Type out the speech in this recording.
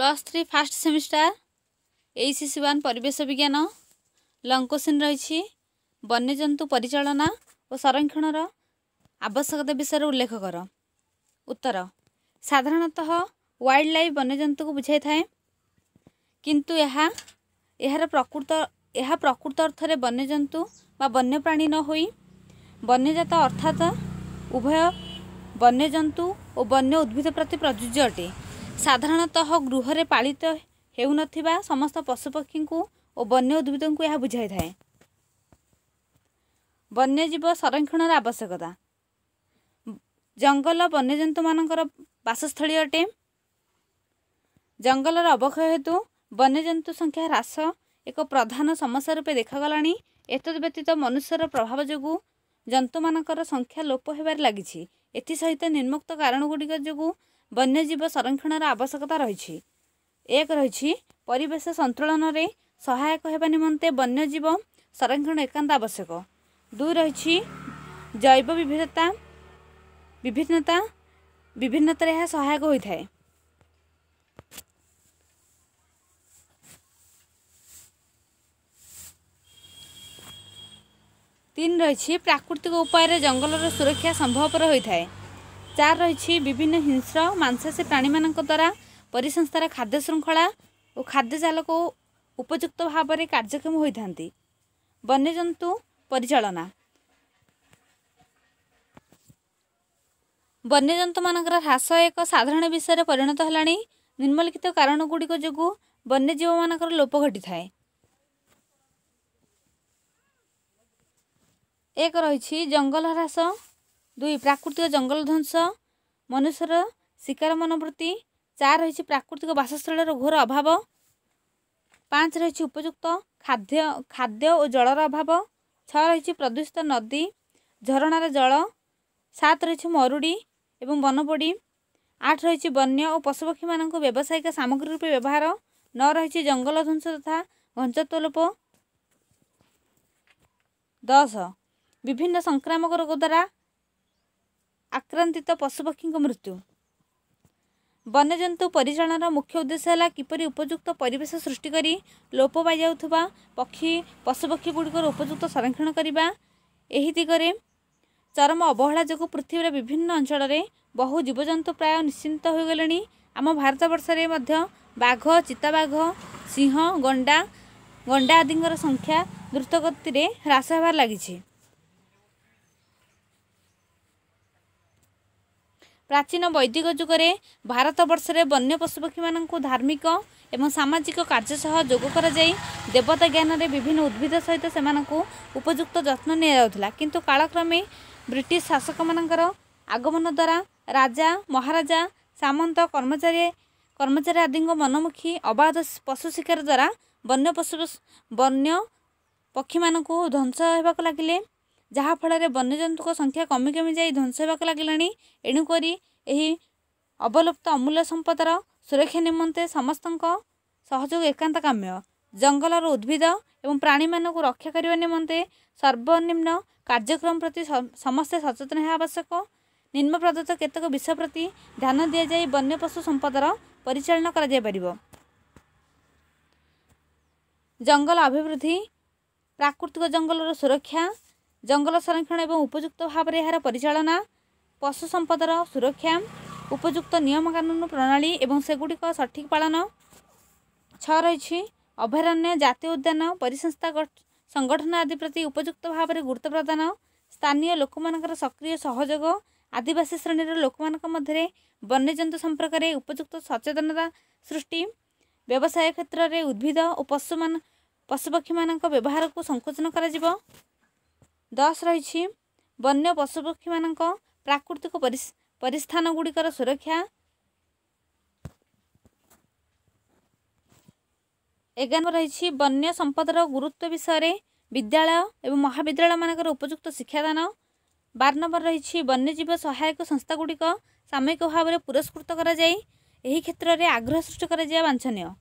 plus three first semester सी वान् परिवेश विज्ञान रही वन्यजंतु वन्यजन्तु और संरक्षण आवश्यकता विषय उल्लेख कर उत्तर साधारणत वन्यजंतु को बुझाई थाए कि यहाँ प्रकृत यहाँ प्रकृत वन्यजंतु वन्यप्राणी न हो वन्यजात अर्थात उभय और वन्य उद्भिद प्रति प्रजुज्य अटे ସାଧାରଣତଃ ଗୃହରେ ପାଳିତ ହେଉନଥିବା ସମସ୍ତ ପଶୁପକ୍ଷୀଙ୍କୁ ଓ ବନ୍ୟ ଉଦ୍ଭିଦଙ୍କୁ ଏହା ବୁଝାଇଥାଏ ବନ୍ୟଜୀବ ସଂରକ୍ଷଣର ଆବଶ୍ୟକତା ଜଙ୍ଗଲ ବନ୍ୟଜନ୍ତୁମାନଙ୍କର ବାସସ୍ଥଳୀ ଅଟେ ଜଙ୍ଗଲର ଅବକ୍ଷୟ ହେତୁ ବନ୍ୟଜନ୍ତୁ ସଂଖ୍ୟା ହ୍ରାସ ଏକ ପ୍ରଧାନ ସମସ୍ୟା ରୂପେ ଦେଖାଗଲାଣି ଏତଦ୍ ବ୍ୟତୀତ ମନୁଷ୍ୟର ପ୍ରଭାବ ଯୋଗୁଁ ଜନ୍ତୁମାନଙ୍କର ସଂଖ୍ୟା ଲୋପ ହେବାରେ ଲାଗିଛି ଏଥିସହିତ ନିମ୍ମକ୍ତ କାରଣଗୁଡ଼ିକ ଯୋଗୁଁ ବନ୍ୟଜୀବ ସଂରକ୍ଷଣର ଆବଶ୍ୟକତା ରହିଛି ଏକ ରହିଛି ପରିବେଶ ସନ୍ତୁଳନରେ ସହାୟକ ହେବା ନିମନ୍ତେ ବନ୍ୟଜୀବ ସଂରକ୍ଷଣ ଏକାନ୍ତ ଆବଶ୍ୟକ ଦୁଇ ରହିଛି ଜୈବ ବିଭିନ୍ନତା ବିଭିନ୍ନତା ବିଭିନ୍ନତାରେ ଏହା ସହାୟକ ହୋଇଥାଏ ତିନି ରହିଛି ପ୍ରାକୃତିକ ଉପାୟରେ ଜଙ୍ଗଲର ସୁରକ୍ଷା ସମ୍ଭବପର ହୋଇଥାଏ ଚାର ରହିଛି ବିଭିନ୍ନ ହିଂସ୍ର ମାଂସାଶୀ ପ୍ରାଣୀମାନଙ୍କ ଦ୍ୱାରା ପରିସଂସ୍ଥାର ଖାଦ୍ୟ ଶୃଙ୍ଖଳା ଓ ଖାଦ୍ୟ ଚାଳକ ଉପଯୁକ୍ତ ଭାବରେ କାର୍ଯ୍ୟକ୍ଷମ ହୋଇଥାନ୍ତି ବନ୍ୟଜନ୍ତୁ ପରିଚାଳନା ବନ୍ୟଜନ୍ତୁମାନଙ୍କର ହ୍ରାସ ଏକ ସାଧାରଣ ବିଷୟରେ ପରିଣତ ହେଲାଣି ନିମ୍ନଲିଖିତ କାରଣଗୁଡ଼ିକ ଯୋଗୁଁ ବନ୍ୟଜୀବମାନଙ୍କର ଲୋପ ଘଟିଥାଏ ଏକ ରହିଛି ଜଙ୍ଗଲ ହ୍ରାସ ଦୁଇ ପ୍ରାକୃତିକ ଜଙ୍ଗଲ ଧ୍ୱଂସ ମନୁଷ୍ୟର ଶିକାର ମନୋବୃତ୍ତି ଚାରି ରହିଛି ପ୍ରାକୃତିକ ବାସସ୍ଥଳୀର ଘୋର ଅଭାବ ପାଞ୍ଚ ରହିଛି ଉପଯୁକ୍ତ ଖାଦ୍ୟ ଖାଦ୍ୟ ଓ ଜଳର ଅଭାବ ଛଅ ରହିଛି ପ୍ରଦୂଷିତ ନଦୀ ଝରଣାର ଜଳ ସାତ ରହିଛି ମରୁଡ଼ି ଏବଂ ବନପୋଡ଼ି ଆଠ ରହିଛି ବନ୍ୟ ଓ ପଶୁପକ୍ଷୀମାନଙ୍କୁ ବ୍ୟବସାୟିକ ସାମଗ୍ରୀ ରୂପେ ବ୍ୟବହାର ନଅ ରହିଛି ଜଙ୍ଗଲ ଧ୍ୱଂସ ତଥା ଘଞ୍ଚତ୍ୱ ଲୋପ ଦଶ ବିଭିନ୍ନ ସଂକ୍ରାମକ ରୋଗ ଦ୍ୱାରା ଆକ୍ରାନ୍ତିତ ପଶୁପକ୍ଷୀଙ୍କ ମୃତ୍ୟୁ ବନ୍ୟଜନ୍ତୁ ପରିଚାଳନାର ମୁଖ୍ୟ ଉଦ୍ଦେଶ୍ୟ ହେଲା କିପରି ଉପଯୁକ୍ତ ପରିବେଶ ସୃଷ୍ଟି କରି ଲୋପ ପାଇଯାଉଥିବା ପକ୍ଷୀ ପଶୁପକ୍ଷୀ ଗୁଡ଼ିକର ଉପଯୁକ୍ତ ସଂରକ୍ଷଣ କରିବା ଏହି ଦିଗରେ ଚରମ ଅବହେଳା ଯୋଗୁଁ ପୃଥିବୀର ବିଭିନ୍ନ ଅଞ୍ଚଳରେ ବହୁ ଜୀବଜନ୍ତୁ ପ୍ରାୟ ନିଶ୍ଚିନ୍ତ ହୋଇଗଲେଣି ଆମ ଭାରତବର୍ଷରେ ମଧ୍ୟ ବାଘ ଚିତାବାଘ ସିଂହ ଗଣ୍ଡା ଗଣ୍ଡା ଆଦିଙ୍କର ସଂଖ୍ୟା ଦ୍ରୁତଗତିରେ ହ୍ରାସ ହେବାରେ ଲାଗିଛି ପ୍ରାଚୀନ ବୈଦିକ ଯୁଗରେ ଭାରତବର୍ଷରେ ବନ୍ୟ ପଶୁପକ୍ଷୀମାନଙ୍କୁ ଧାର୍ମିକ ଏବଂ ସାମାଜିକ କାର୍ଯ୍ୟ ସହ ଯୋଗ କରାଯାଇ ଦେବତା ଜ୍ଞାନରେ ବିଭିନ୍ନ ଉଦ୍ଭିଦ ସହିତ ସେମାନଙ୍କୁ ଉପଯୁକ୍ତ ଯତ୍ନ ନିଆଯାଉଥିଲା କିନ୍ତୁ କାଳକ୍ରମେ ବ୍ରିଟିଶ ଶାସକମାନଙ୍କର ଆଗମନ ଦ୍ୱାରା ରାଜା ମହାରାଜା ସାମନ୍ତ କର୍ମଚାରୀ କର୍ମଚାରୀ ଆଦିଙ୍କ ମନମୁଖୀ ଅବାଧ ପଶୁ ଶିକାର ଦ୍ୱାରା ବନ୍ୟ ପଶୁ ବନ୍ୟ ପକ୍ଷୀମାନଙ୍କୁ ଧ୍ୱଂସ ହେବାକୁ ଲାଗିଲେ ଯାହାଫଳରେ ବନ୍ୟଜନ୍ତୁଙ୍କ ସଂଖ୍ୟା କମି କମି ଯାଇ ଧ୍ୱଂସ ହେବାକୁ ଲାଗିଲାଣି ଏଣୁକରି ଏହି ଅବଲୁପ୍ତ ଅମୂଲ୍ୟ ସମ୍ପଦର ସୁରକ୍ଷା ନିମନ୍ତେ ସମସ୍ତଙ୍କ ସହଯୋଗ ଏକାନ୍ତ କାମ୍ୟ ଜଙ୍ଗଲର ଉଦ୍ଭିଦ ଏବଂ ପ୍ରାଣୀମାନଙ୍କୁ ରକ୍ଷା କରିବା ନିମନ୍ତେ ସର୍ବନିମ୍ନ କାର୍ଯ୍ୟକ୍ରମ ପ୍ରତି ସମସ୍ତେ ସଚେତନ ହେବା ଆବଶ୍ୟକ ନିମ୍ନ ପ୍ରଦତ୍ତ କେତେକ ବିଷୟ ପ୍ରତି ଧ୍ୟାନ ଦିଆଯାଇ ବନ୍ୟ ପଶୁ ସମ୍ପଦର ପରିଚାଳନା କରାଯାଇପାରିବ ଜଙ୍ଗଲ ଅଭିବୃଦ୍ଧି ପ୍ରାକୃତିକ ଜଙ୍ଗଲର ସୁରକ୍ଷା ଜଙ୍ଗଲ ସଂରକ୍ଷଣ ଏବଂ ଉପଯୁକ୍ତ ଭାବରେ ଏହାର ପରିଚାଳନା ପଶୁ ସମ୍ପଦର ସୁରକ୍ଷା ଉପଯୁକ୍ତ ନିୟମକାନୁନ ପ୍ରଣାଳୀ ଏବଂ ସେଗୁଡ଼ିକ ସଠିକ୍ ପାଳନ ଛଅ ରହିଛି ଅଭୟାରଣ୍ୟ ଜାତୀୟ ଉଦ୍ୟାନ ପରିସଂସ୍ଥା ସଂଗଠନ ଆଦି ପ୍ରତି ଉପଯୁକ୍ତ ଭାବରେ ଗୁରୁତ୍ୱ ପ୍ରଦାନ ସ୍ଥାନୀୟ ଲୋକମାନଙ୍କର ସକ୍ରିୟ ସହଯୋଗ ଆଦିବାସୀ ଶ୍ରେଣୀର ଲୋକମାନଙ୍କ ମଧ୍ୟରେ ବନ୍ୟଜନ୍ତୁ ସମ୍ପର୍କରେ ଉପଯୁକ୍ତ ସଚେତନତା ସୃଷ୍ଟି ବ୍ୟବସାୟ କ୍ଷେତ୍ରରେ ଉଦ୍ଭିଦ ଓ ପଶୁମାନ ପଶୁପକ୍ଷୀମାନଙ୍କ ବ୍ୟବହାରକୁ ସଂକୋଚନ କରାଯିବ ଦଶ ରହିଛି ବନ୍ୟ ପଶୁପକ୍ଷୀମାନଙ୍କ ପ୍ରାକୃତିକ ପରିସ୍ଥାନ ଗୁଡ଼ିକର ସୁରକ୍ଷା ଏଗାର ରହିଛି ବନ୍ୟ ସମ୍ପଦର ଗୁରୁତ୍ୱ ବିଷୟରେ ବିଦ୍ୟାଳୟ ଏବଂ ମହାବିଦ୍ୟାଳୟମାନଙ୍କର ଉପଯୁକ୍ତ ଶିକ୍ଷାଦାନ ବାର ନମ୍ବର ରହିଛି ବନ୍ୟଜୀବ ସହାୟକ ସଂସ୍ଥାଗୁଡ଼ିକ ସାମୟିକ ଭାବରେ ପୁରସ୍କୃତ କରାଯାଇ ଏହି କ୍ଷେତ୍ରରେ ଆଗ୍ରହ ସୃଷ୍ଟି କରାଯିବା ବାଞ୍ଛନୀୟ